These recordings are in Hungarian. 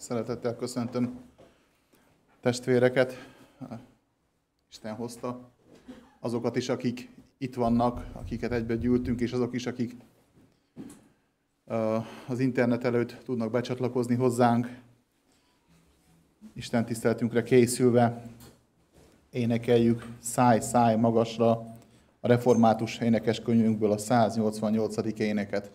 Szeretettel köszöntöm testvéreket. Isten hozta azokat is, akik itt vannak, akiket egybe gyűltünk, és azok is, akik az internet előtt tudnak becsatlakozni hozzánk. Isten tiszteltünkre készülve énekeljük száj-száj magasra a református könyvünkből a 188. éneket.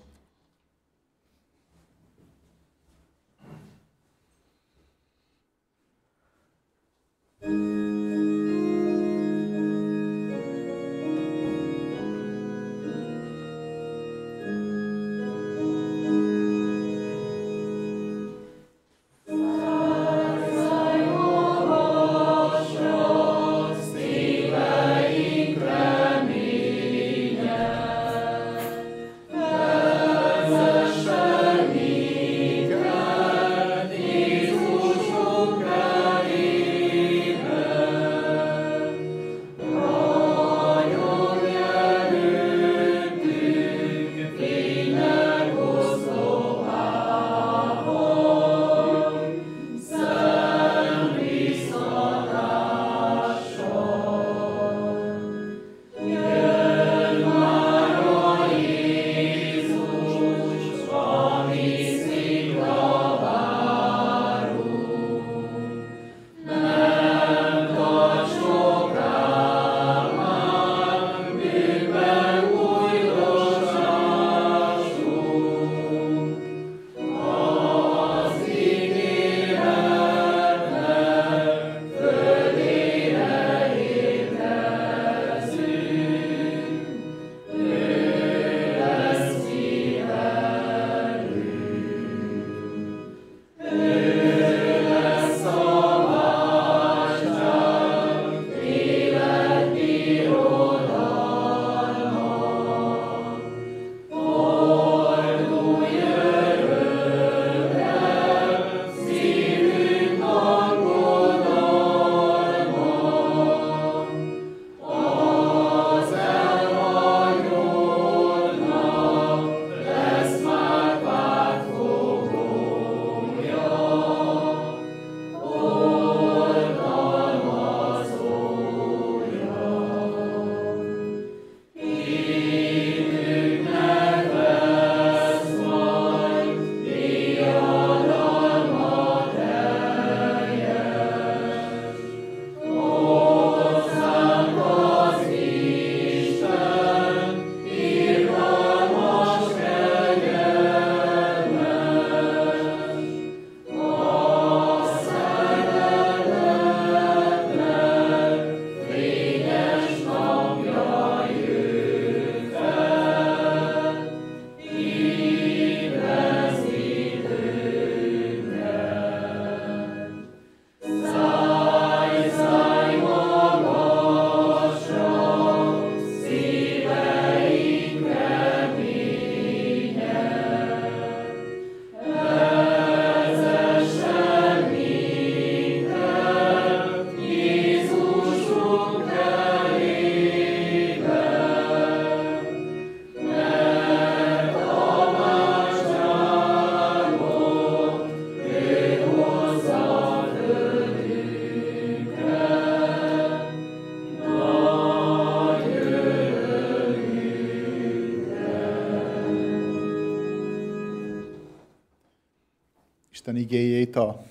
Isten igéjét a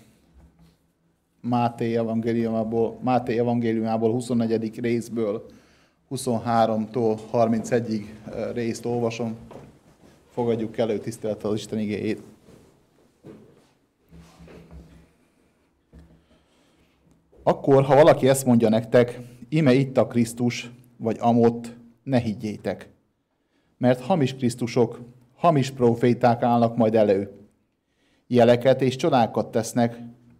Máté evangéliumából, Máté evangéliumából 24. részből 23-tól 31-ig részt olvasom. Fogadjuk elő tisztelet az Isten igéjét. Akkor, ha valaki ezt mondja nektek, ime itt a Krisztus, vagy amott, ne higgyétek. Mert hamis Krisztusok, hamis proféták állnak majd elő, jeleket és csodákat tesznek,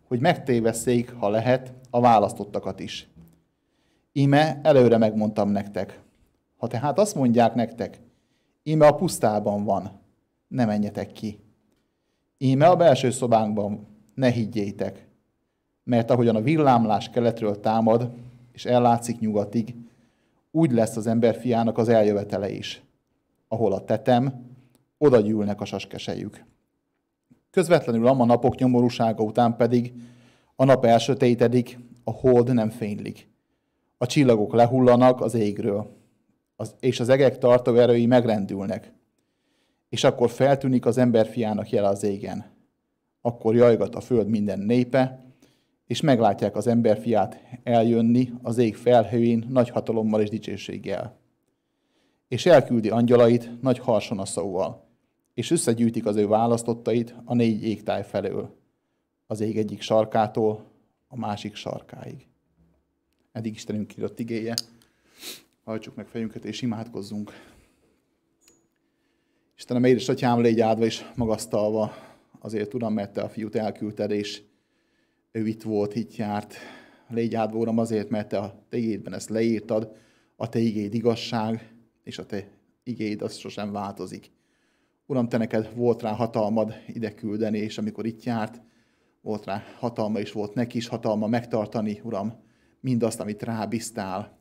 hogy megtévesszék, ha lehet, a választottakat is. Íme előre megmondtam nektek. Ha tehát azt mondják nektek, íme a pusztában van, ne menjetek ki. Íme a belső szobánkban, ne higgyétek. Mert ahogyan a villámlás keletről támad, és ellátszik nyugatig, úgy lesz az ember fiának az eljövetele is. Ahol a tetem, oda gyűlnek a saskesejük. Közvetlenül a napok nyomorúsága után pedig a nap elsötétedik, a hold nem fénylik. A csillagok lehullanak az égről, az, és az egek tartó erői megrendülnek. És akkor feltűnik az emberfiának jele az égen. Akkor jajgat a föld minden népe, és meglátják az emberfiát eljönni az ég felhőjén nagy hatalommal és dicsőséggel. És elküldi angyalait nagy szóval – és összegyűjtik az ő választottait a négy égtáj felől, az ég egyik sarkától a másik sarkáig. Eddig Istenünk írott igéje, hajtsuk meg fejünket és imádkozzunk. Istenem, atyám, légy áldva és magasztalva azért, Uram, mert Te a fiút elküldted, és ő itt volt, itt járt. Légy áldva, Uram, azért, mert Te a Te igédben ezt leírtad, a Te igéd igazság, és a Te igéd az sosem változik. Uram, te neked volt rá hatalmad ide küldeni, és amikor itt járt, volt rá hatalma, és volt neki is hatalma megtartani, Uram, mindazt, amit rábíztál.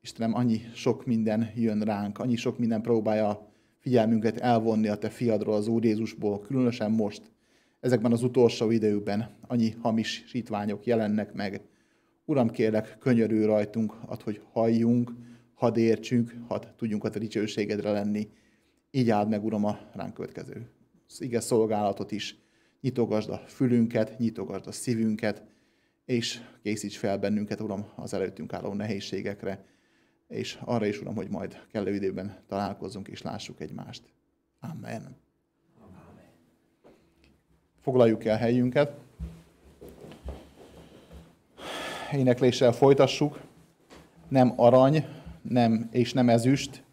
Istenem, annyi sok minden jön ránk, annyi sok minden próbálja figyelmünket elvonni a Te fiadról, az Úr Jézusból, különösen most, ezekben az utolsó időkben annyi hamisítványok jelennek meg. Uram, kérlek, könyörül rajtunk, ad, hogy halljunk, hadd értsünk, hadd tudjunk a Te dicsőségedre lenni, így áld meg, Uram, a ránk következő ige szolgálatot is. Nyitogasd a fülünket, nyitogasd a szívünket, és készíts fel bennünket, Uram, az előttünk álló nehézségekre, és arra is, Uram, hogy majd kellő időben találkozzunk és lássuk egymást. Amen. Foglaljuk el helyünket. Énekléssel folytassuk. Nem arany, nem, és nem ezüst,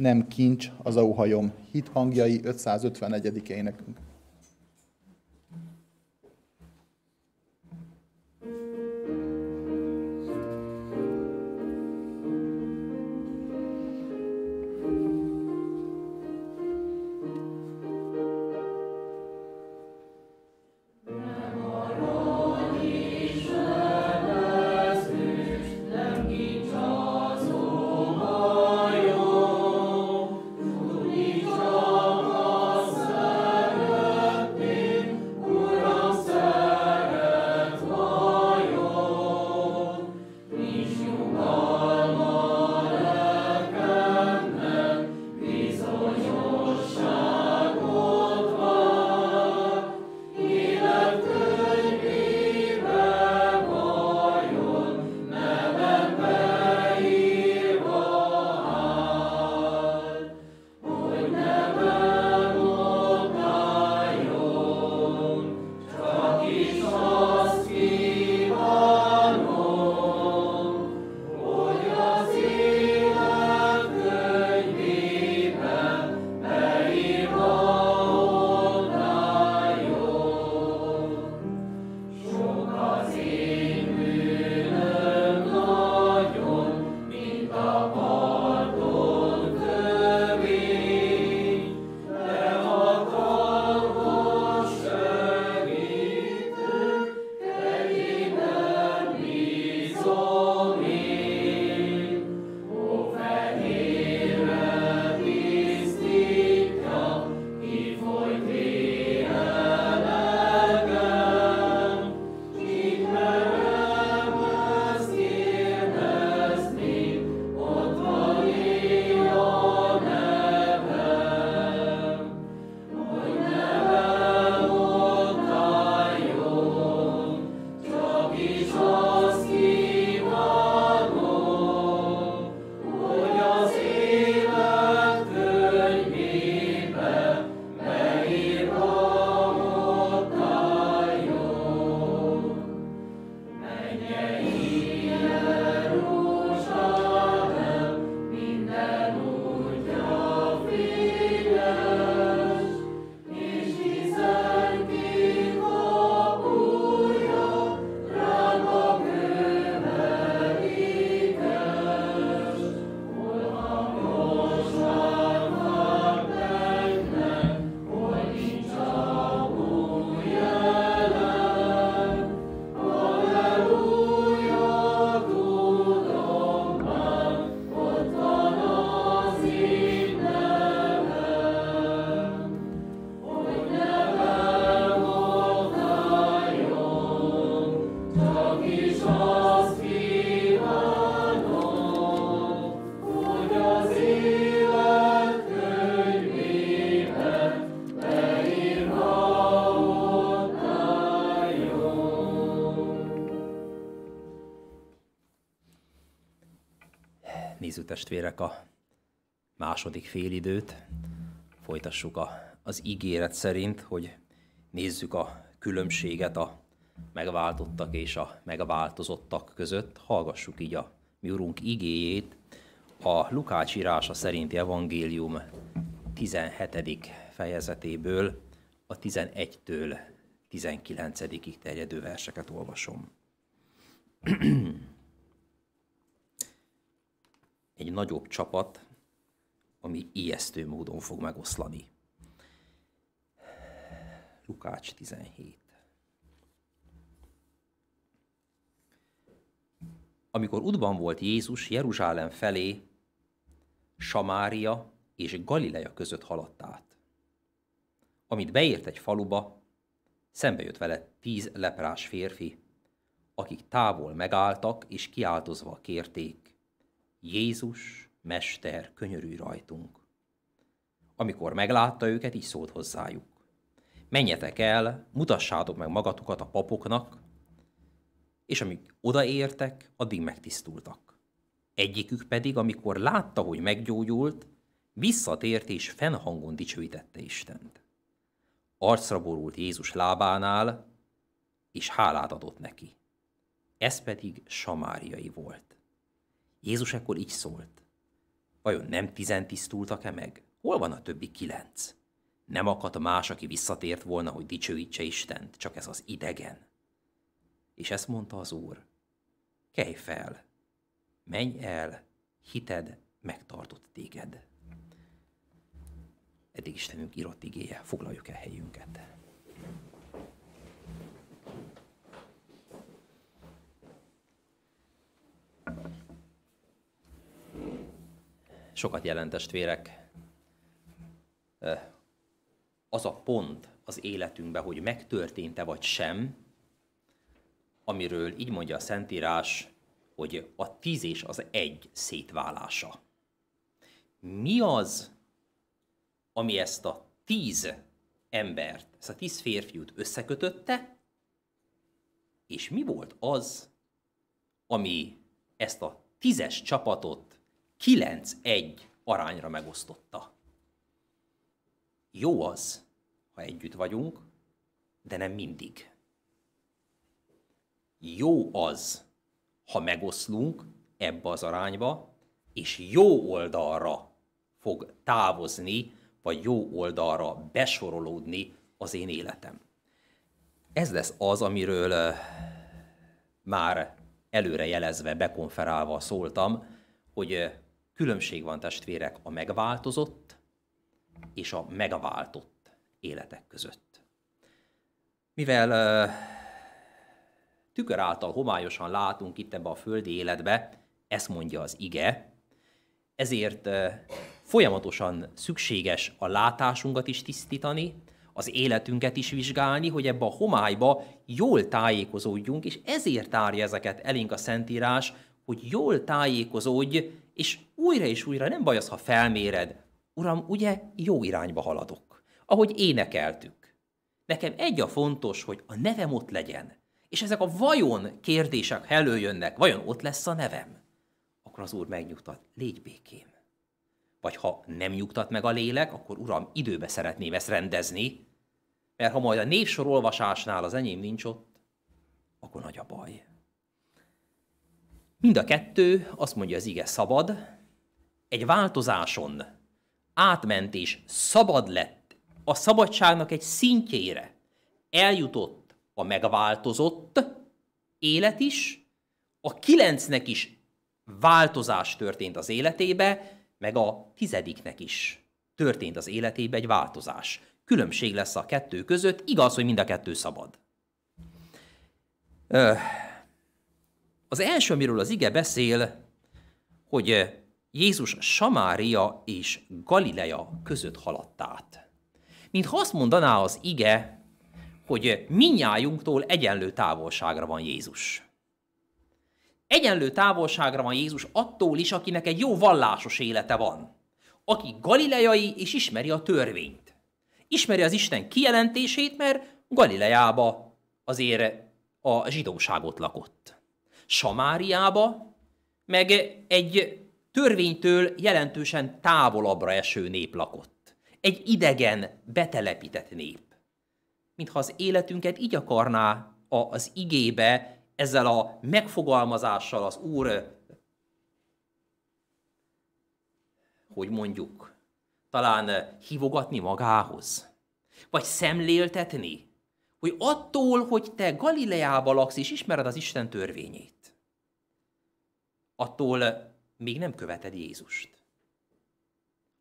nem kincs az auhajom. hithangjai 551. énekünk. testvérek a második félidőt. Folytassuk a, az ígéret szerint, hogy nézzük a különbséget a megváltottak és a megváltozottak között. Hallgassuk így a mi urunk igéjét, a Lukács írása szerinti evangélium 17. fejezetéből a 11-től 19-ig terjedő verseket olvasom. egy nagyobb csapat, ami ijesztő módon fog megoszlani. Lukács 17. Amikor útban volt Jézus Jeruzsálem felé, Samária és Galileja között haladt át. Amit beért egy faluba, szembe jött vele tíz leprás férfi, akik távol megálltak és kiáltozva kérték. Jézus, Mester, könyörülj rajtunk. Amikor meglátta őket, így szólt hozzájuk. Menjetek el, mutassátok meg magatokat a papoknak, és amíg odaértek, addig megtisztultak. Egyikük pedig, amikor látta, hogy meggyógyult, visszatért és fennhangon dicsőítette Istent. Arcra borult Jézus lábánál, és hálát adott neki. Ez pedig Samáriai volt. Jézus ekkor így szólt. Vajon nem tizen tisztultak-e meg? Hol van a többi kilenc? Nem akadt más, aki visszatért volna, hogy dicsőítse Istent, csak ez az idegen. És ezt mondta az Úr. Kelj fel, menj el, hited megtartott téged. Eddig Istenünk írott igéje, foglaljuk el helyünket. sokat jelent testvérek az a pont az életünkben, hogy megtörtént-e vagy sem, amiről így mondja a Szentírás, hogy a tíz és az egy szétválása. Mi az, ami ezt a tíz embert, ezt a tíz férfiút összekötötte, és mi volt az, ami ezt a tízes csapatot 9-1 arányra megosztotta. Jó az, ha együtt vagyunk, de nem mindig. Jó az, ha megoszlunk ebbe az arányba, és jó oldalra fog távozni, vagy jó oldalra besorolódni az én életem. Ez lesz az, amiről már előre jelezve, bekonferálva szóltam, hogy Különbség van, testvérek, a megváltozott és a megváltott életek között. Mivel tükör által homályosan látunk itt ebbe a földi életbe, ezt mondja az ige, ezért folyamatosan szükséges a látásunkat is tisztítani, az életünket is vizsgálni, hogy ebbe a homályba jól tájékozódjunk, és ezért tárja ezeket elénk a Szentírás, hogy jól tájékozódj és újra és újra nem baj az, ha felméred. Uram, ugye jó irányba haladok. Ahogy énekeltük. Nekem egy a fontos, hogy a nevem ott legyen. És ezek a vajon kérdések előjönnek, vajon ott lesz a nevem? Akkor az Úr megnyugtat, légy békén. Vagy ha nem nyugtat meg a lélek, akkor Uram, időbe szeretném ezt rendezni, mert ha majd a névsor olvasásnál az enyém nincs ott, akkor nagy a baj. Mind a kettő, azt mondja az ige, szabad, egy változáson átment és szabad lett a szabadságnak egy szintjére. Eljutott a megváltozott élet is, a kilencnek is változás történt az életébe, meg a tizediknek is történt az életébe egy változás. Különbség lesz a kettő között, igaz, hogy mind a kettő szabad. Öh. Az első, amiről az ige beszél, hogy Jézus Samária és Galilea között haladt át. Mintha azt mondaná az ige, hogy minnyájunktól egyenlő távolságra van Jézus. Egyenlő távolságra van Jézus attól is, akinek egy jó vallásos élete van, aki galileai és ismeri a törvényt. Ismeri az Isten kijelentését, mert Galileába azért a zsidóságot lakott. Samáriába, meg egy törvénytől jelentősen távolabbra eső nép lakott. Egy idegen, betelepített nép. Mintha az életünket így akarná az igébe ezzel a megfogalmazással az Úr, hogy mondjuk, talán hívogatni magához, vagy szemléltetni, hogy attól, hogy te Galileába laksz és ismered az Isten törvényét, attól eh, még nem követed Jézust.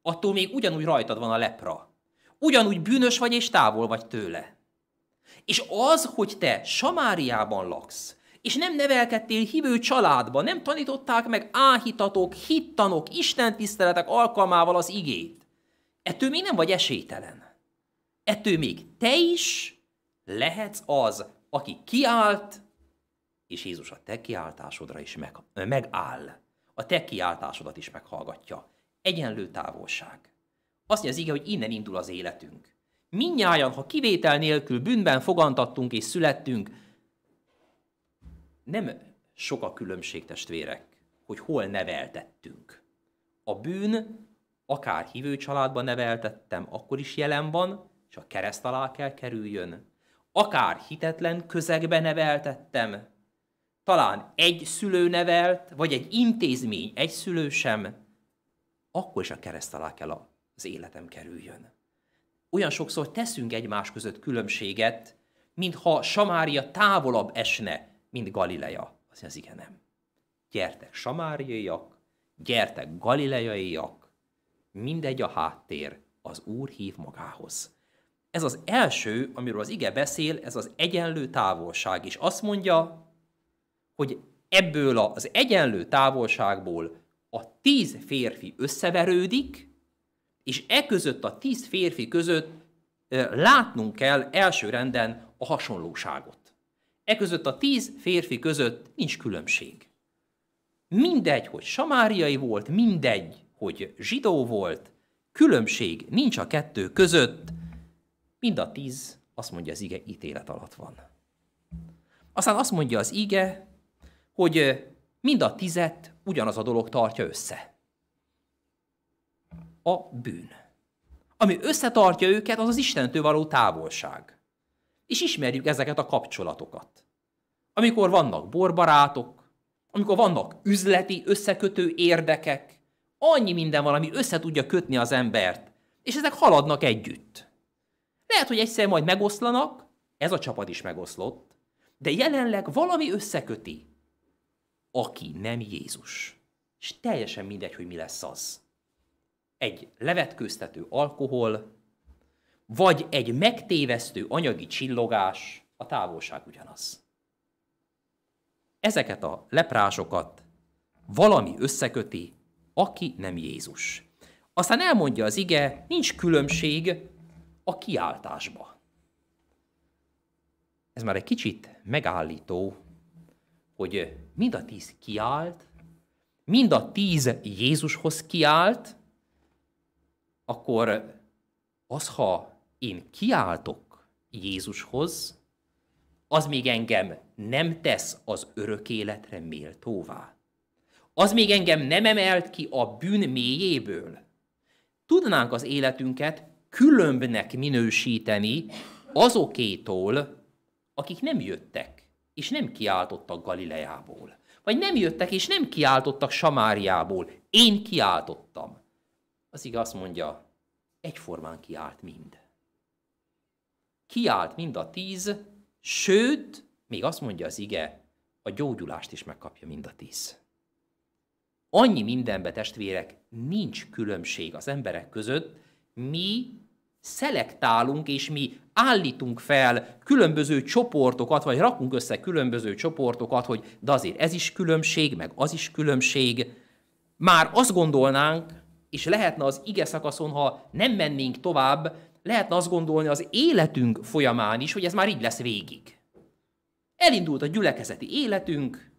Attól még ugyanúgy rajtad van a lepra. Ugyanúgy bűnös vagy és távol vagy tőle. És az, hogy te Samáriában laksz, és nem nevelkedtél hívő családba, nem tanították meg áhítatók, hittanok, tiszteletek alkalmával az igét, ettől még nem vagy esélytelen. Ettől még te is lehetsz az, aki kiállt és Jézus a te kiáltásodra is meg, megáll. A te kiáltásodat is meghallgatja. Egyenlő távolság. Azt mondja az ige, hogy innen indul az életünk. Minnyáján, ha kivétel nélkül bűnben fogantattunk és születtünk, nem sok a különbség, testvérek, hogy hol neveltettünk. A bűn akár hívő családban neveltettem, akkor is jelen van, és a kereszt alá kell kerüljön. Akár hitetlen közegbe neveltettem, talán egy szülő nevelt, vagy egy intézmény, egy szülő sem, akkor is a kereszt alá kell az életem kerüljön. Olyan sokszor teszünk egymás között különbséget, mintha Samária távolabb esne, mint Galileja. Azt az igen nem. Gyertek samáriaiak, gyertek galileaiak, mindegy a háttér, az Úr hív magához. Ez az első, amiről az ige beszél, ez az egyenlő távolság, és azt mondja, hogy ebből az egyenlő távolságból a tíz férfi összeverődik, és e között a tíz férfi között látnunk kell első renden a hasonlóságot. E között a tíz férfi között nincs különbség. Mindegy, hogy samáriai volt, mindegy, hogy zsidó volt, különbség nincs a kettő között, mind a tíz, azt mondja az ige, ítélet alatt van. Aztán azt mondja az ige, hogy mind a tizet ugyanaz a dolog tartja össze. A bűn. Ami összetartja őket, az az Istentől való távolság. És ismerjük ezeket a kapcsolatokat. Amikor vannak borbarátok, amikor vannak üzleti, összekötő érdekek, annyi minden valami össze tudja kötni az embert, és ezek haladnak együtt. Lehet, hogy egyszer majd megoszlanak, ez a csapat is megoszlott, de jelenleg valami összeköti aki nem Jézus. És teljesen mindegy, hogy mi lesz az. Egy levetkőztető alkohol, vagy egy megtévesztő anyagi csillogás, a távolság ugyanaz. Ezeket a leprásokat valami összeköti, aki nem Jézus. Aztán elmondja az ige, nincs különbség a kiáltásba. Ez már egy kicsit megállító, hogy mind a tíz kiállt, mind a tíz Jézushoz kiállt, akkor az, ha én kiáltok Jézushoz, az még engem nem tesz az örök életre méltóvá. Az még engem nem emelt ki a bűn mélyéből. Tudnánk az életünket különbnek minősíteni azokétól, akik nem jöttek és nem kiáltottak Galileából. Vagy nem jöttek, és nem kiáltottak Samáriából. Én kiáltottam. Az igaz azt mondja, egyformán kiált mind. Kiált mind a tíz, sőt, még azt mondja az ige, a gyógyulást is megkapja mind a tíz. Annyi mindenbe, testvérek, nincs különbség az emberek között, mi szelektálunk, és mi állítunk fel különböző csoportokat, vagy rakunk össze különböző csoportokat, hogy de azért ez is különbség, meg az is különbség. Már azt gondolnánk, és lehetne az ige szakaszon, ha nem mennénk tovább, lehetne azt gondolni az életünk folyamán is, hogy ez már így lesz végig. Elindult a gyülekezeti életünk,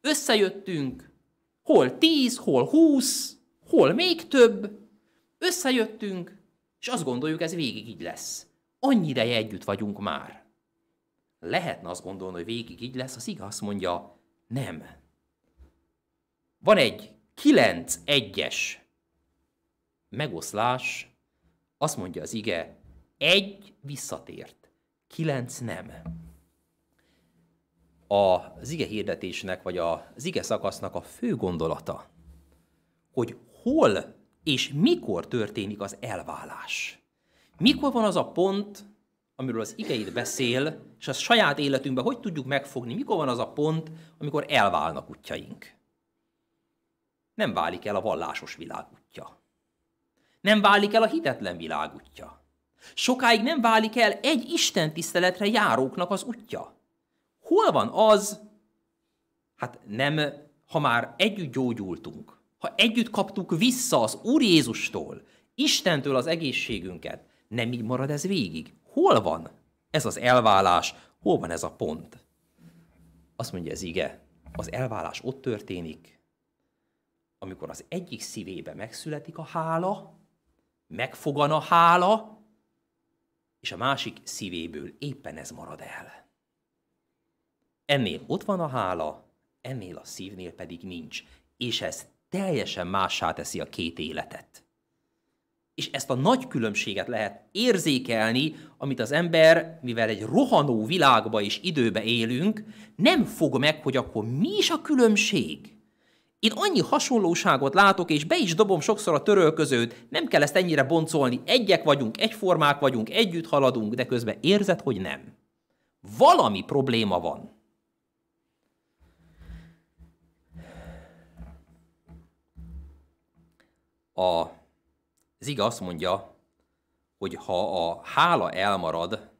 összejöttünk, hol tíz, hol húsz, hol még több, összejöttünk, és azt gondoljuk, ez végig így lesz. Annyi ideje együtt vagyunk már. Lehetne azt gondolni, hogy végig így lesz, az igaz mondja, nem. Van egy 9-1-es megoszlás, azt mondja az ige, egy visszatért, kilenc nem. A zige hirdetésnek, vagy a zige szakasznak a fő gondolata, hogy hol és mikor történik az elválás. Mikor van az a pont, amiről az igeit beszél, és a saját életünkben hogy tudjuk megfogni, mikor van az a pont, amikor elválnak útjaink. Nem válik el a vallásos világ útja. Nem válik el a hitetlen világ útja. Sokáig nem válik el egy Isten tiszteletre járóknak az útja. Hol van az, hát nem, ha már együtt gyógyultunk, ha együtt kaptuk vissza az Úr Jézustól, Istentől az egészségünket, nem így marad ez végig? Hol van ez az elvállás? Hol van ez a pont? Azt mondja ez ige, az elvállás ott történik, amikor az egyik szívébe megszületik a hála, megfogan a hála, és a másik szívéből éppen ez marad el. Ennél ott van a hála, ennél a szívnél pedig nincs. És ez teljesen mássá teszi a két életet. És ezt a nagy különbséget lehet érzékelni, amit az ember, mivel egy rohanó világba és időbe élünk, nem fog meg, hogy akkor mi is a különbség. Én annyi hasonlóságot látok, és be is dobom sokszor a törölközőt, nem kell ezt ennyire boncolni, egyek vagyunk, egyformák vagyunk, együtt haladunk, de közben érzed, hogy nem. Valami probléma van. a, az azt mondja, hogy ha a hála elmarad,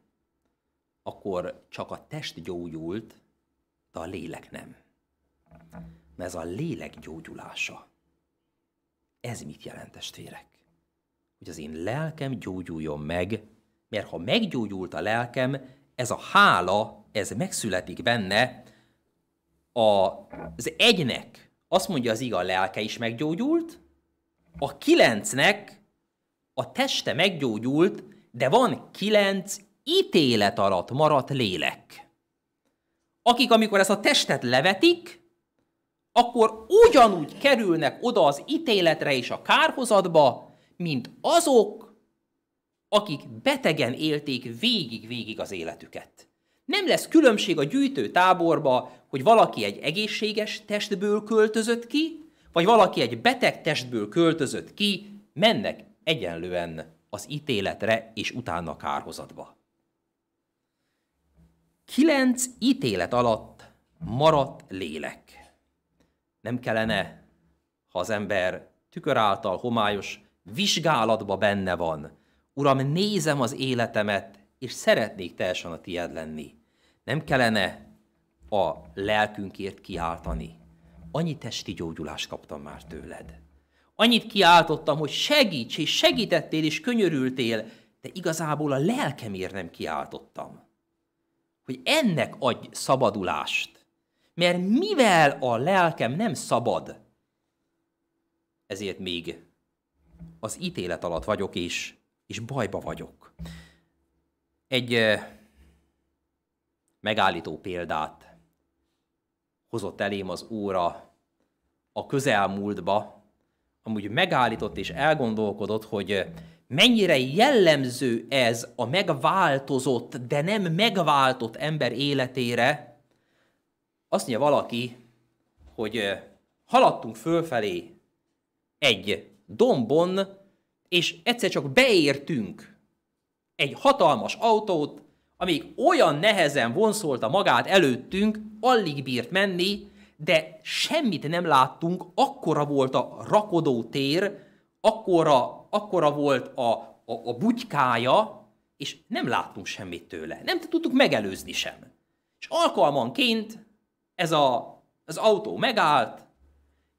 akkor csak a test gyógyult, de a lélek nem. Mert ez a lélek gyógyulása. Ez mit jelent, testvérek? Hogy az én lelkem gyógyuljon meg, mert ha meggyógyult a lelkem, ez a hála, ez megszületik benne, a, az egynek, azt mondja az iga, a lelke is meggyógyult, a kilencnek a teste meggyógyult, de van kilenc ítélet alatt maradt lélek. Akik, amikor ezt a testet levetik, akkor ugyanúgy kerülnek oda az ítéletre és a kárhozatba, mint azok, akik betegen élték végig-végig az életüket. Nem lesz különbség a gyűjtő táborba, hogy valaki egy egészséges testből költözött ki, vagy valaki egy beteg testből költözött ki, mennek egyenlően az ítéletre és utána kárhozatba. Kilenc ítélet alatt maradt lélek. Nem kellene, ha az ember tükör által homályos vizsgálatba benne van. Uram, nézem az életemet, és szeretnék teljesen a tied lenni. Nem kellene a lelkünkért kiáltani annyi testi gyógyulást kaptam már tőled. Annyit kiáltottam, hogy segíts, és segítettél, és könyörültél, de igazából a lelkemért nem kiáltottam. Hogy ennek adj szabadulást. Mert mivel a lelkem nem szabad, ezért még az ítélet alatt vagyok, és, és bajba vagyok. Egy megállító példát hozott elém az óra a közelmúltba amúgy megállított és elgondolkodott, hogy mennyire jellemző ez a megváltozott, de nem megváltott ember életére, azt mondja valaki, hogy haladtunk fölfelé egy dombon, és egyszer csak beértünk egy hatalmas autót, amíg olyan nehezen vonszolta magát előttünk, alig bírt menni, de semmit nem láttunk, akkora volt a rakodó tér, akkora, akkora volt a, a, a butykája, és nem láttunk semmit tőle. Nem tudtuk megelőzni sem. És alkalmanként ez a, az autó megállt,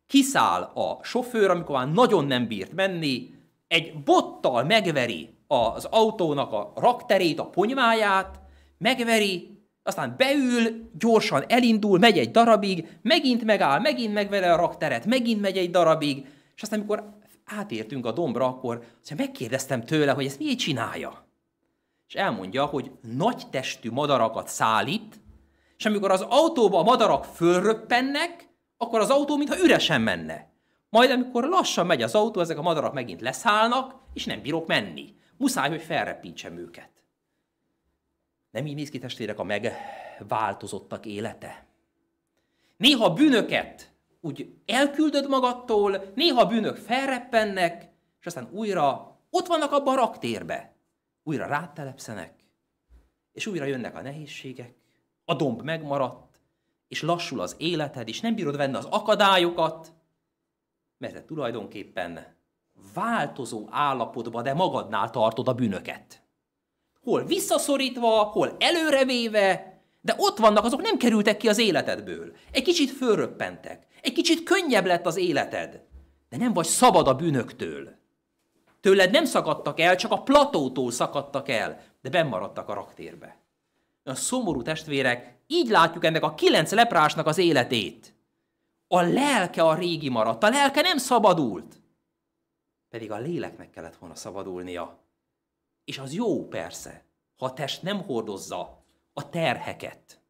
kiszáll a sofőr, amikor már nagyon nem bírt menni, egy bottal megveri az autónak a rakterét, a ponyváját, megveri, aztán beül, gyorsan elindul, megy egy darabig, megint megáll, megint megvele a rakteret, megint megy egy darabig, és aztán amikor átértünk a dombra, akkor megkérdeztem tőle, hogy ezt miért csinálja. És elmondja, hogy nagy testű madarakat szállít, és amikor az autóba a madarak fölröppennek, akkor az autó mintha üresen menne. Majd amikor lassan megy az autó, ezek a madarak megint leszállnak, és nem bírok menni. Muszáj, hogy felrepítsem őket. Nem így néz ki, testvérek, a megváltozottak élete. Néha bűnöket úgy elküldöd magadtól, néha bűnök felreppennek, és aztán újra ott vannak abban a raktérbe. Újra rátelepszenek, és újra jönnek a nehézségek, a domb megmaradt, és lassul az életed, és nem bírod venni az akadályokat, mert te tulajdonképpen változó állapotba, de magadnál tartod a bűnöket hol visszaszorítva, hol előrevéve, de ott vannak, azok nem kerültek ki az életedből. Egy kicsit fölröppentek, egy kicsit könnyebb lett az életed, de nem vagy szabad a bűnöktől. Tőled nem szakadtak el, csak a platótól szakadtak el, de bennmaradtak a raktérbe. A szomorú testvérek, így látjuk ennek a kilenc leprásnak az életét. A lelke a régi maradt, a lelke nem szabadult. Pedig a léleknek kellett volna szabadulnia. És az jó persze, ha a test nem hordozza a terheket,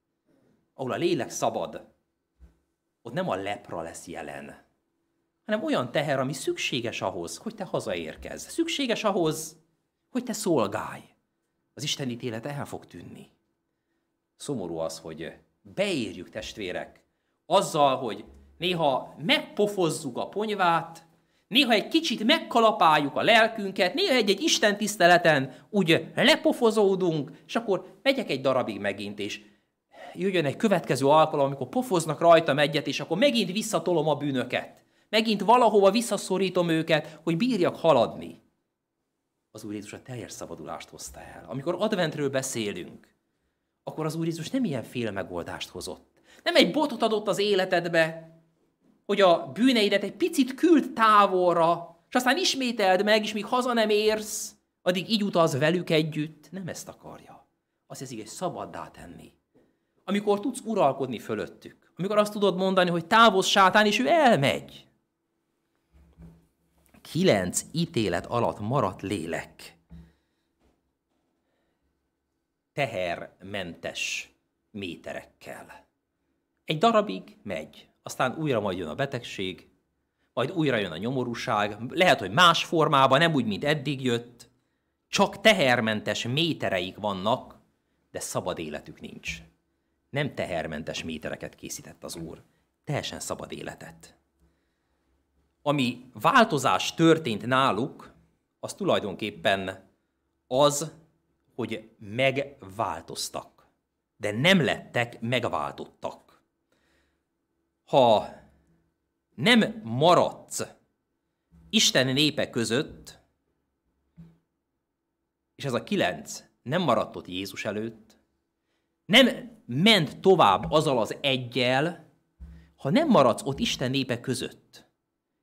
ahol a lélek szabad, ott nem a lepra lesz jelen, hanem olyan teher, ami szükséges ahhoz, hogy te hazaérkezz. Szükséges ahhoz, hogy te szolgálj. Az Isten ítélet el fog tűnni. Szomorú az, hogy beérjük testvérek, azzal, hogy néha megpofozzuk a ponyvát, Néha egy kicsit megkalapáljuk a lelkünket, néha egy-egy Isten tiszteleten úgy lepofozódunk, és akkor megyek egy darabig megint, és jöjjön egy következő alkalom, amikor pofoznak rajtam egyet, és akkor megint visszatolom a bűnöket. Megint valahova visszaszorítom őket, hogy bírjak haladni. Az Úr Jézus a teljes szabadulást hozta el. Amikor adventről beszélünk, akkor az Úr Jézus nem ilyen fél megoldást hozott. Nem egy botot adott az életedbe, hogy a bűneidet egy picit küld távolra, és aztán ismételd meg, és míg haza nem érsz, addig így utaz velük együtt. Nem ezt akarja. Azt ez egy szabaddá tenni. Amikor tudsz uralkodni fölöttük. Amikor azt tudod mondani, hogy távoz sátán, és ő elmegy. Kilenc ítélet alatt maradt lélek. Tehermentes méterekkel. Egy darabig megy, aztán újra majd jön a betegség, majd újra jön a nyomorúság, lehet, hogy más formában, nem úgy, mint eddig jött, csak tehermentes métereik vannak, de szabad életük nincs. Nem tehermentes métereket készített az Úr, teljesen szabad életet. Ami változás történt náluk, az tulajdonképpen az, hogy megváltoztak, de nem lettek megváltottak ha nem maradsz Isten népe között, és ez a kilenc nem maradt ott Jézus előtt, nem ment tovább azzal az egyel, ha nem maradsz ott Isten népe között,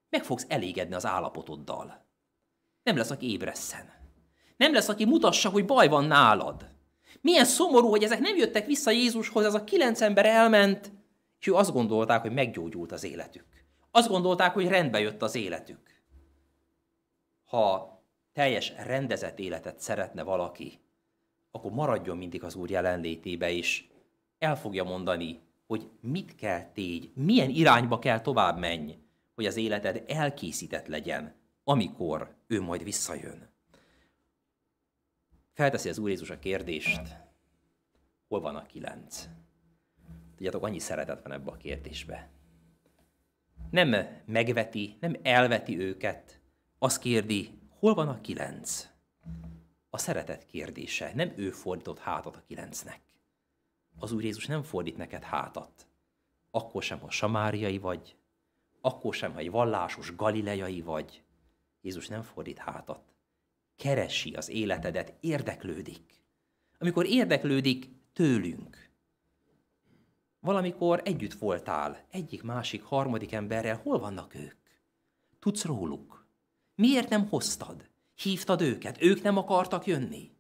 meg fogsz elégedni az állapotoddal. Nem lesz, aki ébreszen. Nem lesz, aki mutassa, hogy baj van nálad. Milyen szomorú, hogy ezek nem jöttek vissza Jézushoz, ez a kilenc ember elment, és azt gondolták, hogy meggyógyult az életük. Azt gondolták, hogy rendbe jött az életük. Ha teljes rendezett életet szeretne valaki, akkor maradjon mindig az Úr jelenlétébe is. El fogja mondani, hogy mit kell tégy, milyen irányba kell tovább menj, hogy az életed elkészített legyen, amikor ő majd visszajön. Felteszi az Úr Jézus a kérdést, hol van a kilenc? Tudjátok, annyi szeretet van ebbe a kérdésbe. Nem megveti, nem elveti őket. Azt kérdi, hol van a kilenc? A szeretet kérdése. Nem ő fordított hátat a kilencnek. Az Úr Jézus nem fordít neked hátat. Akkor sem, ha samáriai vagy, akkor sem, ha egy vallásos galileai vagy. Jézus nem fordít hátat. Keresi az életedet, érdeklődik. Amikor érdeklődik, tőlünk, Valamikor együtt voltál, egyik, másik, harmadik emberrel, hol vannak ők? Tudsz róluk? Miért nem hoztad? Hívtad őket, ők nem akartak jönni?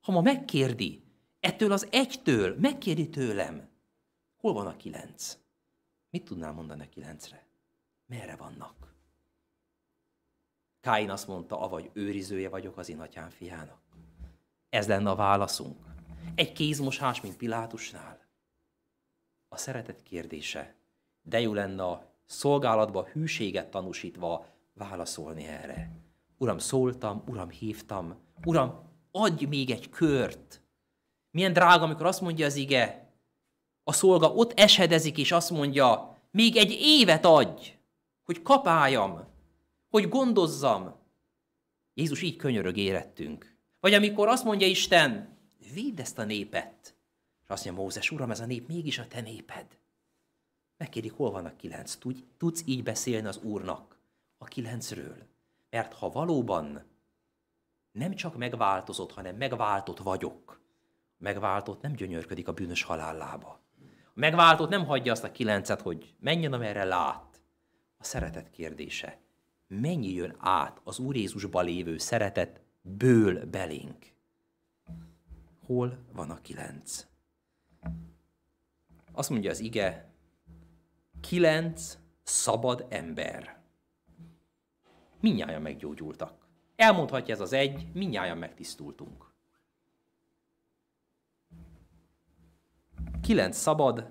Ha ma megkérdi, ettől az egytől, megkérdi tőlem, hol van a kilenc? Mit tudnál mondani a kilencre? Merre vannak? Káin azt mondta, avagy őrizője vagyok az én atyám fiának. Ez lenne a válaszunk. Egy kézmosás, mint Pilátusnál a szeretet kérdése. De jó lenne a szolgálatba hűséget tanúsítva válaszolni erre. Uram, szóltam, Uram, hívtam, Uram, adj még egy kört. Milyen drága, amikor azt mondja az ige, a szolga ott esedezik, és azt mondja, még egy évet adj, hogy kapáljam, hogy gondozzam. Jézus így könyörög érettünk. Vagy amikor azt mondja Isten, védd ezt a népet, azt mondja Mózes, uram, ez a nép mégis a te néped. Megkérdik, hol vannak kilenc. Tudj, tudsz így beszélni az úrnak a kilencről. Mert ha valóban nem csak megváltozott, hanem megváltott vagyok, megváltott nem gyönyörködik a bűnös halálába. A megváltott nem hagyja azt a kilencet, hogy menjen, amerre lát. A szeretet kérdése. Mennyi jön át az Úr Jézusba lévő szeretet ből belénk? Hol van a kilenc? Azt mondja az ige, kilenc szabad ember. Minnyáján meggyógyultak. Elmondhatja ez az egy, minnyáján megtisztultunk. Kilenc szabad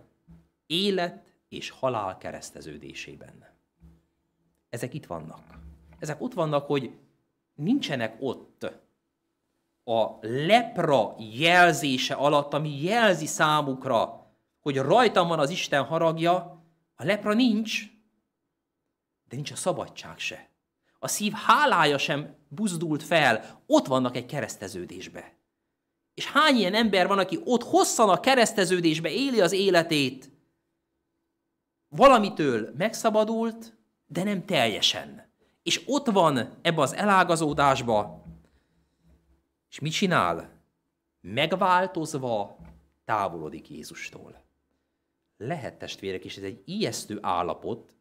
élet és halál kereszteződésében. Ezek itt vannak. Ezek ott vannak, hogy nincsenek ott a lepra jelzése alatt, ami jelzi számukra, hogy rajtam van az Isten haragja, a lepra nincs, de nincs a szabadság se. A szív hálája sem buzdult fel, ott vannak egy kereszteződésbe. És hány ilyen ember van, aki ott hosszan a kereszteződésbe éli az életét, valamitől megszabadult, de nem teljesen. És ott van ebbe az elágazódásba, és mit csinál? Megváltozva távolodik Jézustól lehet testvérek, és ez egy ijesztő állapot,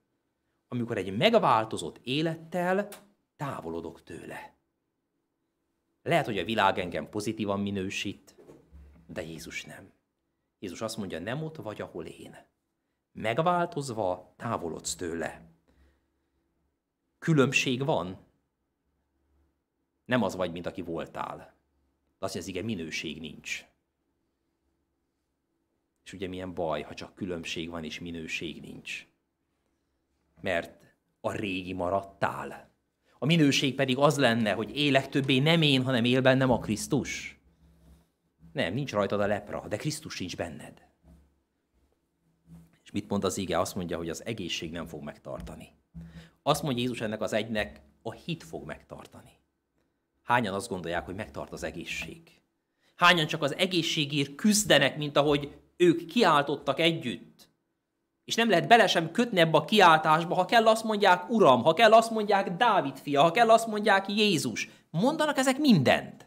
amikor egy megváltozott élettel távolodok tőle. Lehet, hogy a világ engem pozitívan minősít, de Jézus nem. Jézus azt mondja, nem ott vagy, ahol én. Megváltozva távolodsz tőle. Különbség van. Nem az vagy, mint aki voltál. De azt mondja, az igen, minőség nincs. És ugye milyen baj, ha csak különbség van és minőség nincs. Mert a régi maradtál. A minőség pedig az lenne, hogy élek többé nem én, hanem él bennem a Krisztus. Nem, nincs rajtad a lepra, de Krisztus sincs benned. És mit mond az ige? Azt mondja, hogy az egészség nem fog megtartani. Azt mondja Jézus ennek az egynek, a hit fog megtartani. Hányan azt gondolják, hogy megtart az egészség? Hányan csak az egészségért küzdenek, mint ahogy ők kiáltottak együtt. És nem lehet bele sem kötni ebbe a kiáltásba, ha kell azt mondják Uram, ha kell azt mondják Dávid fia, ha kell azt mondják Jézus. Mondanak ezek mindent.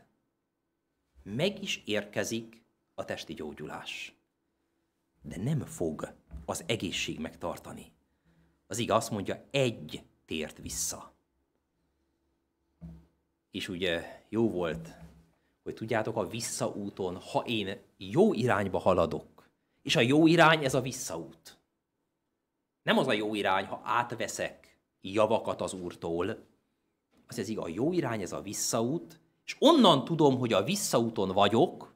Meg is érkezik a testi gyógyulás. De nem fog az egészség megtartani. Az igaz azt mondja, egy tért vissza. És ugye jó volt, hogy tudjátok, a visszaúton, ha én jó irányba haladok, és a jó irány ez a visszaút. Nem az a jó irány, ha átveszek javakat az úrtól. Az ez a jó irány ez a visszaút, és onnan tudom, hogy a visszaúton vagyok,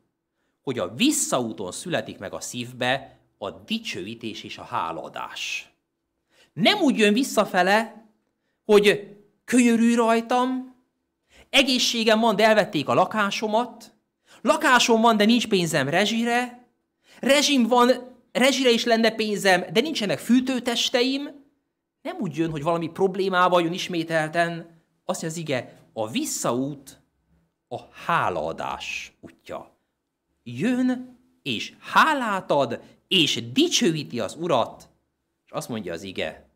hogy a visszaúton születik meg a szívbe a dicsőítés és a háladás. Nem úgy jön visszafele, hogy könyörű rajtam, egészségem van, de elvették a lakásomat, lakásom van, de nincs pénzem rezsire, rezsim van, rezsire is lenne pénzem, de nincsenek fűtőtesteim, nem úgy jön, hogy valami problémával jön ismételten. Azt mondja az ige, a visszaút a hálaadás útja. Jön, és hálát ad, és dicsőíti az urat, és azt mondja az ige,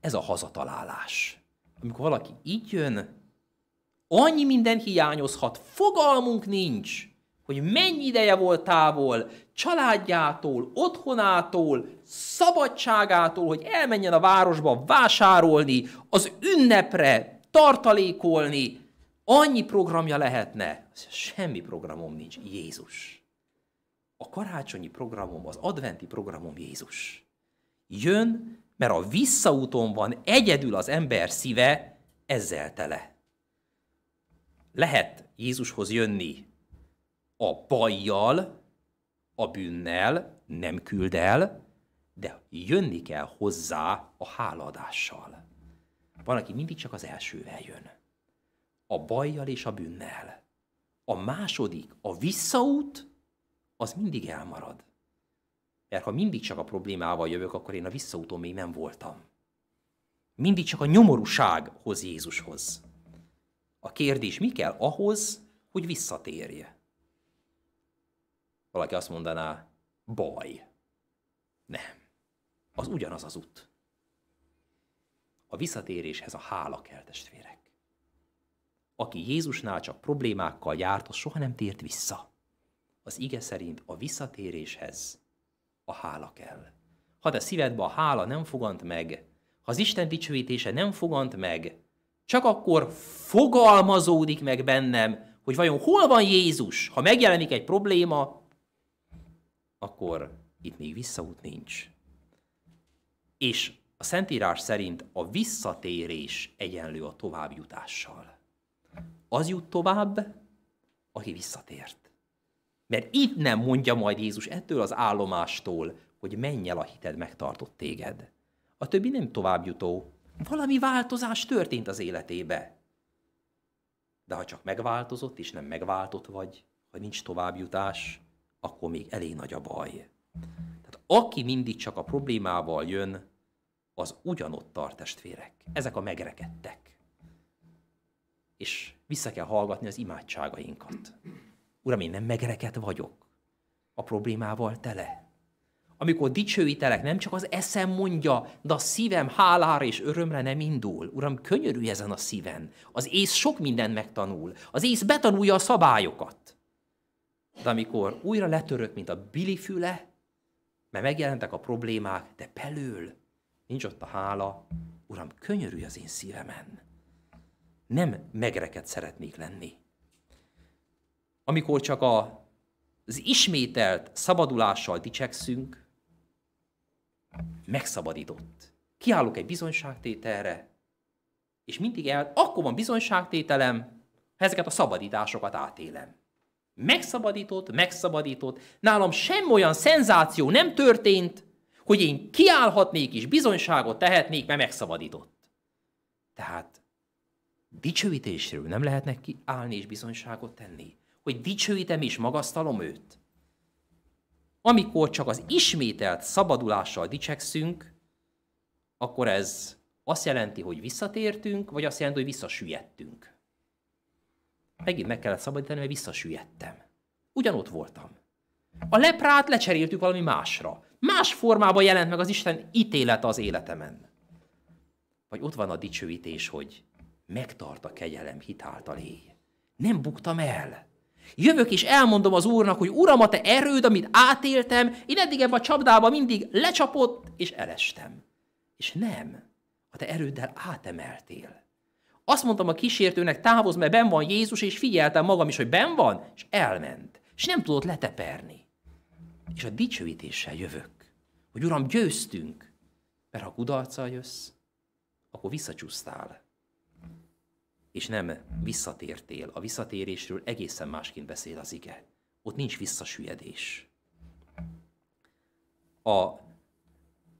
ez a hazatalálás. Amikor valaki így jön, annyi minden hiányozhat, fogalmunk nincs, hogy mennyi ideje volt távol családjától, otthonától, szabadságától, hogy elmenjen a városba vásárolni, az ünnepre tartalékolni, annyi programja lehetne. Semmi programom nincs, Jézus. A karácsonyi programom, az adventi programom Jézus. Jön, mert a visszaúton van egyedül az ember szíve ezzel tele. Lehet Jézushoz jönni a bajjal, a bűnnel nem küld el, de jönni kell hozzá a háladással. Van, aki mindig csak az elsővel jön. A bajjal és a bűnnel. A második, a visszaút, az mindig elmarad. Mert ha mindig csak a problémával jövök, akkor én a visszaúton még nem voltam. Mindig csak a nyomorúság hoz Jézushoz. A kérdés mi kell ahhoz, hogy visszatérje? Valaki azt mondaná, baj. Nem. Az ugyanaz az út. A visszatéréshez a hála kell, testvérek. Aki Jézusnál csak problémákkal járt, az soha nem tért vissza. Az ige szerint a visszatéréshez a hála kell. Ha te szívedbe a hála nem fogant meg, ha az Isten dicsőítése nem fogant meg, csak akkor fogalmazódik meg bennem, hogy vajon hol van Jézus, ha megjelenik egy probléma, akkor itt még visszaút nincs. És a Szentírás szerint a visszatérés egyenlő a továbbjutással. Az jut tovább, aki visszatért. Mert itt nem mondja majd Jézus ettől az állomástól, hogy menj el a hited megtartott téged. A többi nem továbbjutó. Valami változás történt az életébe. De ha csak megváltozott, és nem megváltott vagy, ha nincs továbbjutás, akkor még elég nagy a baj. Tehát aki mindig csak a problémával jön, az ugyanott tart testvérek. Ezek a megrekedtek. És vissza kell hallgatni az imádságainkat. Uram, én nem megreket vagyok. A problémával tele. Amikor dicsőítelek, nem csak az eszem mondja, de a szívem hálára és örömre nem indul. Uram, könyörülj ezen a szíven. Az ész sok mindent megtanul. Az ész betanulja a szabályokat. De amikor újra letörök, mint a bilifüle, mert megjelentek a problémák, de belül nincs ott a hála, Uram, könyörülj az én szívemen. Nem megreket szeretnék lenni. Amikor csak a, az ismételt szabadulással dicsekszünk, megszabadított. Kiállok egy bizonyságtételre, és mindig el, akkor van bizonyságtételem, ha ezeket a szabadításokat átélem. Megszabadított, megszabadított. Nálam sem olyan szenzáció nem történt, hogy én kiállhatnék és bizonyságot tehetnék, mert megszabadított. Tehát dicsőítésről nem lehetnek kiállni és bizonyságot tenni, hogy dicsőítem és magasztalom őt. Amikor csak az ismételt szabadulással dicsekszünk, akkor ez azt jelenti, hogy visszatértünk, vagy azt jelenti, hogy visszasüllyedtünk. Megint meg kellett szabadítani, mert visszasüllyedtem. Ugyanott voltam. A leprát lecseréltük valami másra. Más formában jelent meg az Isten ítélet az életemen. Vagy ott van a dicsőítés, hogy megtart a kegyelem hitáltal éj. Nem buktam el. Jövök és elmondom az Úrnak, hogy Uram, a te erőd, amit átéltem, én eddig ebben a csapdába mindig lecsapott és elestem. És nem, a te erőddel átemeltél. Azt mondtam a kísértőnek, távozz, mert ben van Jézus, és figyeltem magam is, hogy ben van, és elment. És nem tudott leteperni. És a dicsőítéssel jövök, hogy Uram, győztünk, mert ha kudarccal jössz, akkor visszacsúsztál. És nem visszatértél. A visszatérésről egészen másként beszél az ige. Ott nincs visszasüllyedés. A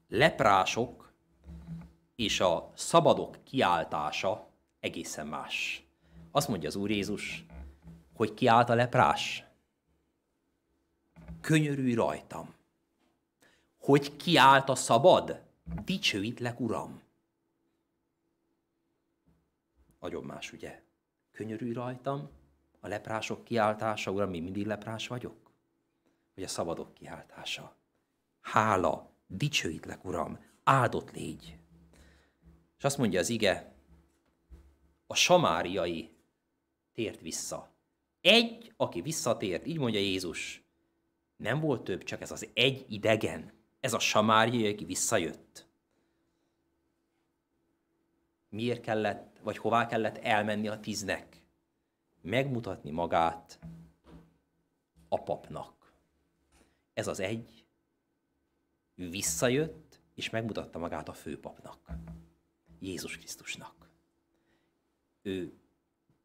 leprások és a szabadok kiáltása egészen más. Azt mondja az Úr Jézus, hogy kiállt a leprás. Könyörülj rajtam, hogy kiállt a szabad, dicsőítlek, Uram. Nagyon más, ugye? Könyörülj rajtam, a leprások kiáltása, Uram, mi mindig leprás vagyok? Vagy a szabadok kiáltása? Hála, dicsőítlek, Uram, áldott légy. És azt mondja az ige, a samáriai tért vissza. Egy, aki visszatért, így mondja Jézus. Nem volt több, csak ez az egy idegen. Ez a samáriai, aki visszajött. Miért kellett, vagy hová kellett elmenni a tíznek? Megmutatni magát a papnak. Ez az egy visszajött, és megmutatta magát a főpapnak, Jézus Krisztusnak ő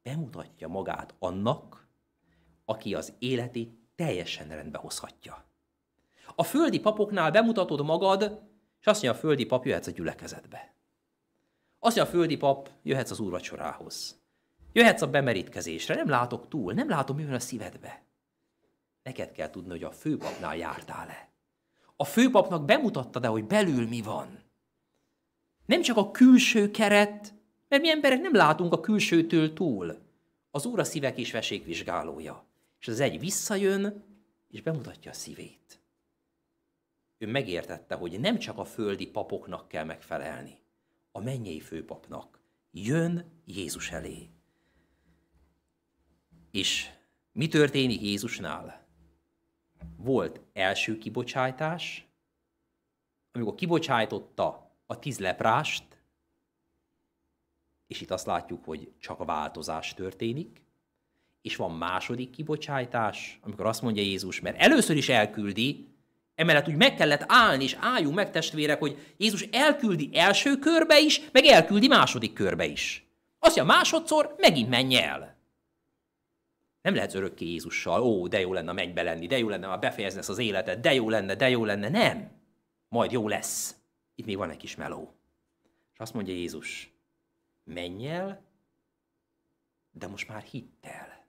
bemutatja magát annak, aki az életét teljesen rendbe hozhatja. A földi papoknál bemutatod magad, és azt mondja a földi pap, jöhetsz a gyülekezetbe. Azt mondja a földi pap, jöhetsz az úrvacsorához. Jöhetsz a bemerítkezésre, nem látok túl, nem látom, mi van a szívedbe. Neked kell tudni, hogy a főpapnál jártál-e. A főpapnak bemutatta, de hogy belül mi van. Nem csak a külső keret, mert mi emberek nem látunk a külsőtől túl. Az Úr a szívek és vesék vizsgálója. És az egy visszajön, és bemutatja a szívét. Ő megértette, hogy nem csak a földi papoknak kell megfelelni, a mennyei főpapnak. Jön Jézus elé. És mi történik Jézusnál? Volt első kibocsátás, amikor kibocsájtotta a tíz leprást, és itt azt látjuk, hogy csak változás történik, és van második kibocsájtás, amikor azt mondja Jézus, mert először is elküldi, emellett úgy meg kellett állni, és álljunk meg testvérek, hogy Jézus elküldi első körbe is, meg elküldi második körbe is. Azt mondja, másodszor megint menj el. Nem lehet örökké Jézussal, ó, de jó lenne menj mennybe lenni, de jó lenne már befejezni ezt az életet, de jó lenne, de jó lenne, nem. Majd jó lesz. Itt még van egy kis meló. És azt mondja Jézus, menj el, de most már hittel.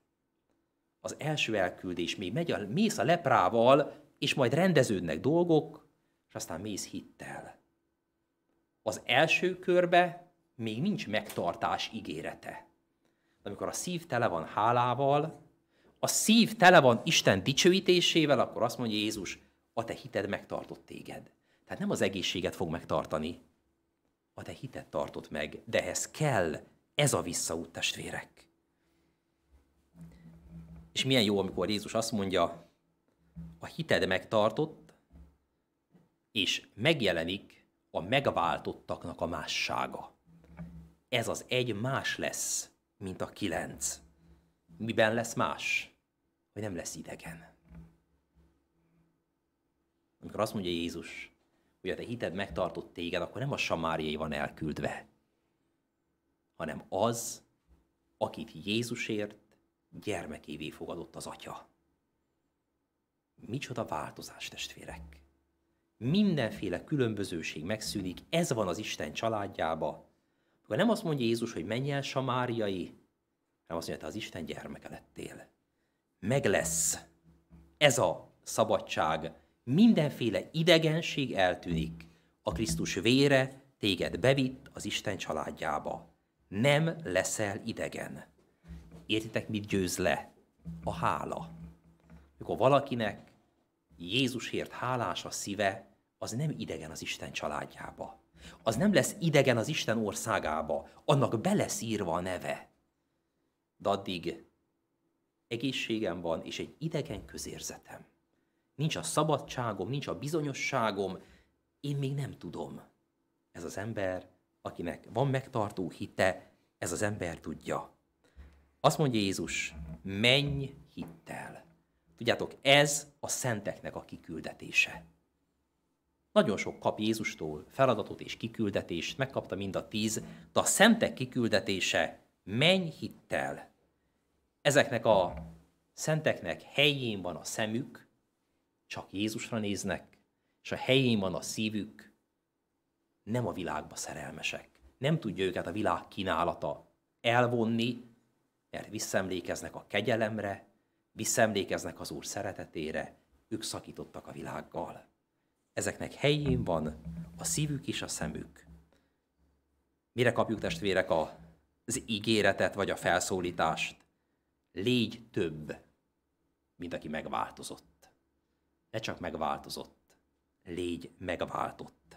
Az első elküldés, még megy a, mész a leprával, és majd rendeződnek dolgok, és aztán mész hittel. Az első körbe még nincs megtartás ígérete. De amikor a szív tele van hálával, a szív tele van Isten dicsőítésével, akkor azt mondja Jézus, a te hited megtartott téged. Tehát nem az egészséget fog megtartani, a te hitet tartott meg, de ehhez kell ez a visszaút, testvérek. És milyen jó, amikor Jézus azt mondja, a hited megtartott, és megjelenik a megváltottaknak a mássága. Ez az egy más lesz, mint a kilenc. Miben lesz más? Hogy nem lesz idegen. Amikor azt mondja Jézus, hogy a te hited megtartott téged, akkor nem a samáriai van elküldve, hanem az, akit Jézusért gyermekévé fogadott az Atya. Micsoda változás, testvérek! Mindenféle különbözőség megszűnik, ez van az Isten családjába. Akkor nem azt mondja Jézus, hogy menj el samáriai, hanem azt mondja, te az Isten gyermeke lettél. Meg lesz ez a szabadság, mindenféle idegenség eltűnik. A Krisztus vére téged bevitt az Isten családjába. Nem leszel idegen. Értitek, mit győz le? A hála. Mikor valakinek Jézusért hálás a szíve, az nem idegen az Isten családjába. Az nem lesz idegen az Isten országába, annak beleszírva a neve. De addig egészségem van, és egy idegen közérzetem nincs a szabadságom, nincs a bizonyosságom, én még nem tudom. Ez az ember, akinek van megtartó hite, ez az ember tudja. Azt mondja Jézus, menj hittel. Tudjátok, ez a szenteknek a kiküldetése. Nagyon sok kap Jézustól feladatot és kiküldetést, megkapta mind a tíz, de a szentek kiküldetése menj hittel. Ezeknek a szenteknek helyén van a szemük, csak Jézusra néznek, és a helyén van a szívük, nem a világba szerelmesek. Nem tudja őket a világ kínálata elvonni, mert visszemlékeznek a kegyelemre, visszemlékeznek az Úr szeretetére, ők szakítottak a világgal. Ezeknek helyén van a szívük és a szemük. Mire kapjuk testvérek a, az ígéretet vagy a felszólítást? Légy több, mint aki megváltozott ne csak megváltozott, légy megváltott.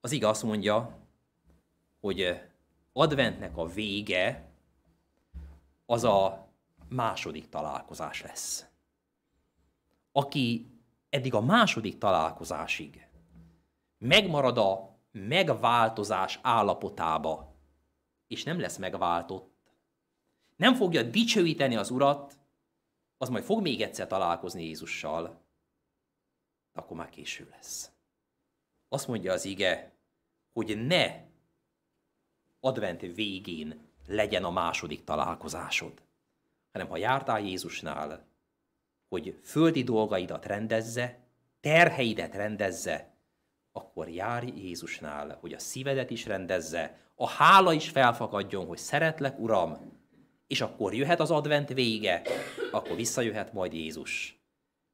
Az ige azt mondja, hogy eh, adventnek a vége az a második találkozás lesz. Aki eddig a második találkozásig megmarad a megváltozás állapotába, és nem lesz megváltott, nem fogja dicsőíteni az Urat, az majd fog még egyszer találkozni Jézussal, akkor már késő lesz. Azt mondja az ige, hogy ne advent végén legyen a második találkozásod, hanem ha jártál Jézusnál, hogy földi dolgaidat rendezze, terheidet rendezze, akkor jár Jézusnál, hogy a szívedet is rendezze, a hála is felfakadjon, hogy szeretlek, Uram, és akkor jöhet az advent vége, akkor visszajöhet majd Jézus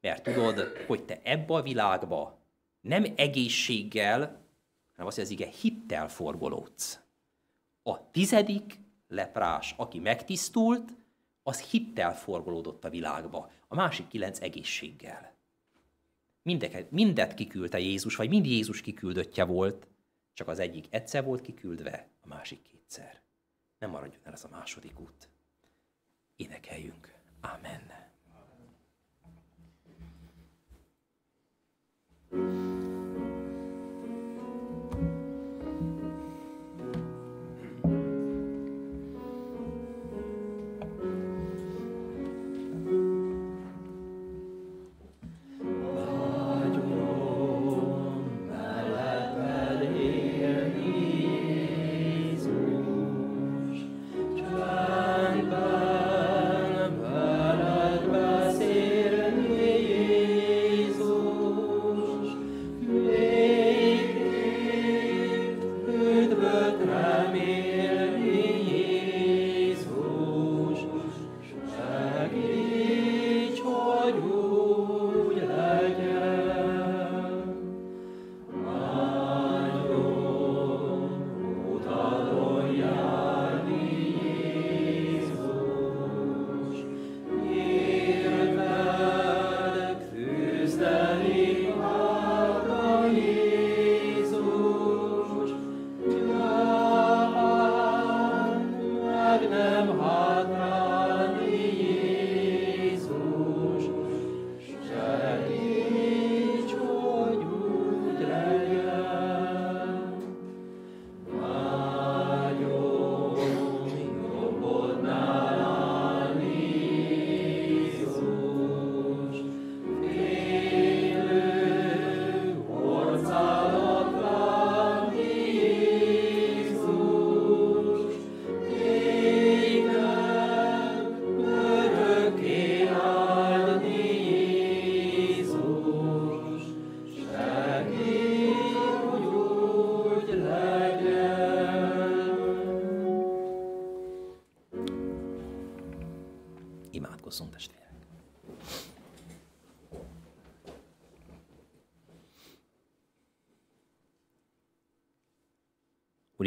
mert tudod, hogy te ebbe a világba nem egészséggel, hanem azt, hogy az hittel forgolódsz. A tizedik leprás, aki megtisztult, az hittel forgolódott a világba, a másik kilenc egészséggel. Mindeket, mindet kiküldte Jézus, vagy mind Jézus kiküldöttje volt, csak az egyik egyszer volt kiküldve, a másik kétszer. Nem maradjon el ez a második út. Énekeljünk. Amen. Thank you.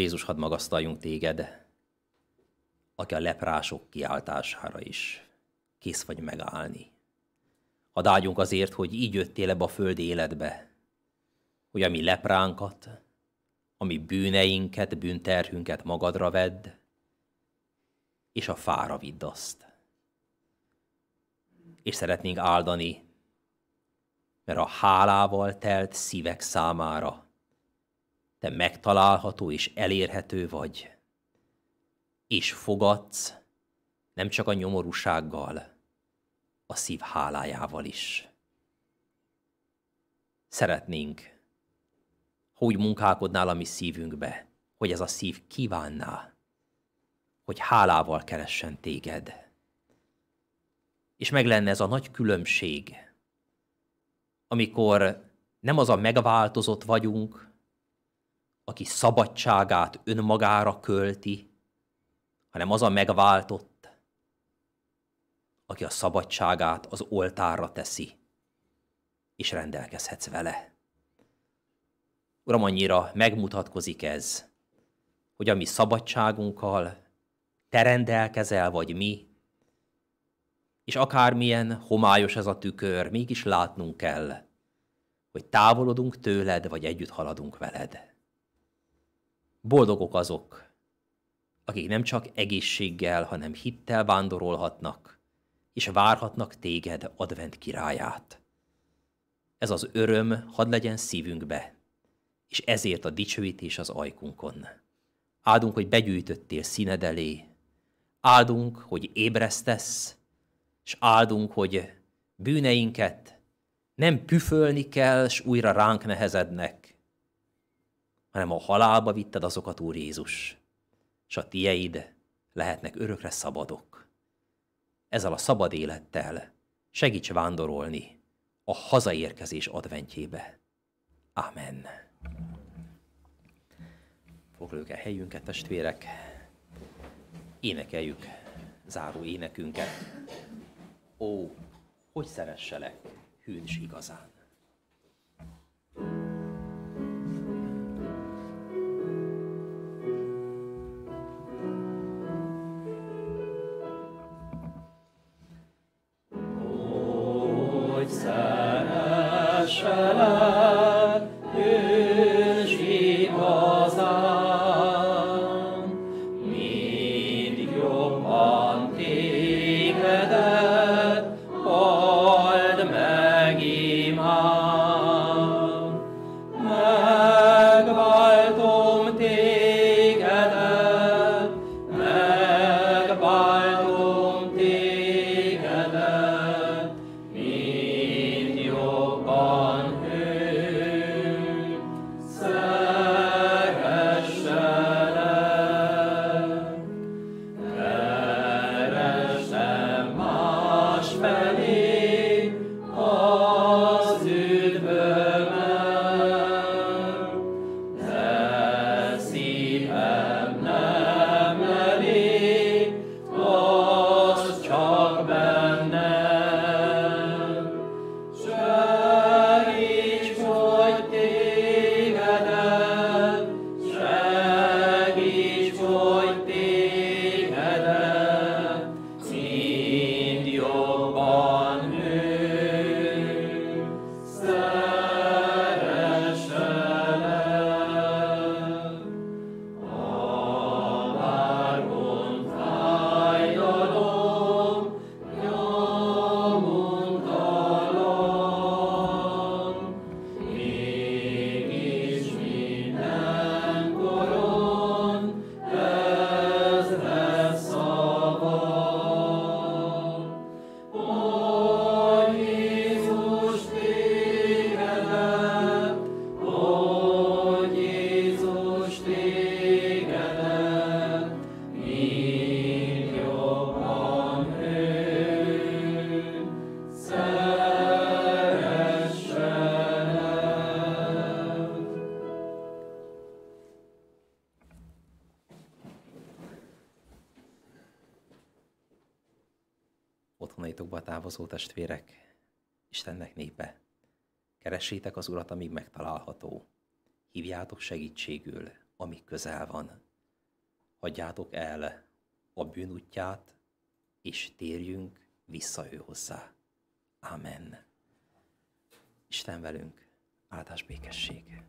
Jézus, hadd magasztaljunk téged, aki a leprások kiáltására is kész vagy megállni. Hadd áldjunk azért, hogy így jöttél ebbe a földi életbe, hogy a mi lepránkat, a mi bűneinket, bűnterhünket magadra vedd, és a fára vidd azt. És szeretnénk áldani, mert a hálával telt szívek számára te megtalálható és elérhető vagy, és fogadsz nem csak a nyomorúsággal, a szív hálájával is. Szeretnénk, ha úgy munkálkodnál a mi szívünkbe, hogy ez a szív kívánná, hogy hálával keressen téged. És meg lenne ez a nagy különbség, amikor nem az a megváltozott vagyunk, aki szabadságát önmagára költi, hanem az a megváltott, aki a szabadságát az oltárra teszi, és rendelkezhetsz vele. Uram, annyira megmutatkozik ez, hogy a mi szabadságunkkal te rendelkezel, vagy mi, és akármilyen homályos ez a tükör, mégis látnunk kell, hogy távolodunk tőled, vagy együtt haladunk veled. Boldogok azok, akik nem csak egészséggel, hanem hittel vándorolhatnak, és várhatnak téged, advent királyát. Ez az öröm hadd legyen szívünkbe, és ezért a dicsőítés az ajkunkon. Áldunk, hogy begyűjtöttél színed elé, áldunk, hogy ébresztesz, és áldunk, hogy bűneinket nem püfölni kell, s újra ránk nehezednek, hanem a halálba vitted azokat, Úr Jézus, és a tieid lehetnek örökre szabadok. Ezzel a szabad élettel segíts vándorolni a hazaérkezés adventjébe. Amen. Foglaljuk el helyünket, testvérek, énekeljük záró énekünket. Ó, hogy szeresselek, hűn is igazán. távozó testvérek, Istennek népe, keressétek az Urat, amíg megtalálható. Hívjátok segítségül, amíg közel van. Hagyjátok el a bűn útját, és térjünk vissza ő hozzá. Amen. Isten velünk, áldás békesség.